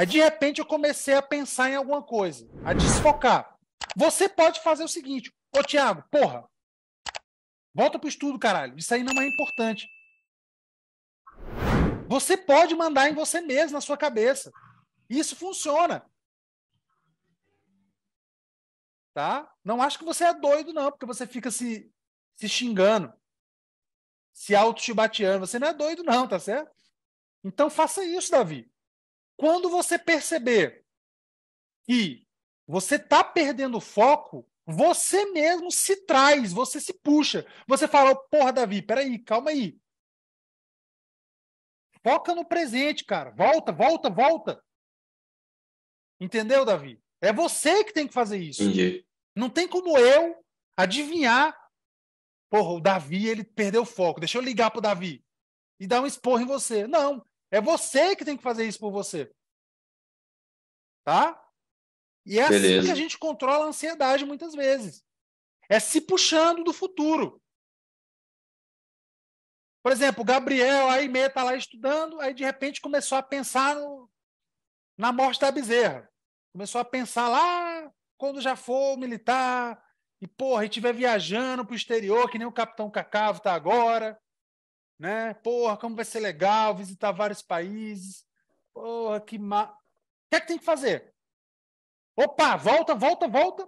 Aí de repente eu comecei a pensar em alguma coisa, a desfocar. Você pode fazer o seguinte, ô Tiago, porra, volta pro estudo, caralho. Isso aí não é importante. Você pode mandar em você mesmo, na sua cabeça. Isso funciona. Tá? Não acho que você é doido, não, porque você fica se, se xingando, se auto-chibateando. Você não é doido, não, tá certo? Então faça isso, Davi. Quando você perceber que você está perdendo foco, você mesmo se traz, você se puxa. Você fala, porra, Davi, peraí, calma aí. Foca no presente, cara. Volta, volta, volta. Entendeu, Davi? É você que tem que fazer isso. Entendi. Não tem como eu adivinhar. Porra, o Davi, ele perdeu o foco. Deixa eu ligar pro Davi e dar um esporro em você. Não. É você que tem que fazer isso por você. Tá? E é assim Beleza. assim que a gente controla a ansiedade muitas vezes. É se puxando do futuro. Por exemplo, o Gabriel, aí meia tá lá estudando, aí de repente começou a pensar no, na morte da bezerra. Começou a pensar lá quando já for militar, e porra, estiver viajando para o exterior, que nem o Capitão Cacavo tá agora né? Porra, como vai ser legal visitar vários países. Porra, que ma... O que é que tem que fazer? Opa, volta, volta, volta.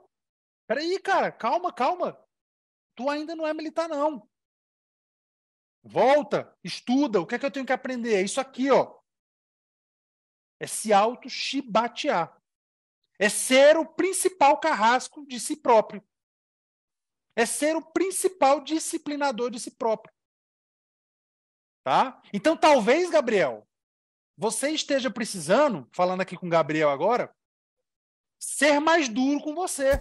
Peraí, cara, calma, calma. Tu ainda não é militar, não. Volta, estuda. O que é que eu tenho que aprender? É isso aqui, ó. É se auto-chibatear. É ser o principal carrasco de si próprio. É ser o principal disciplinador de si próprio. Tá? Então, talvez, Gabriel, você esteja precisando, falando aqui com o Gabriel agora, ser mais duro com você.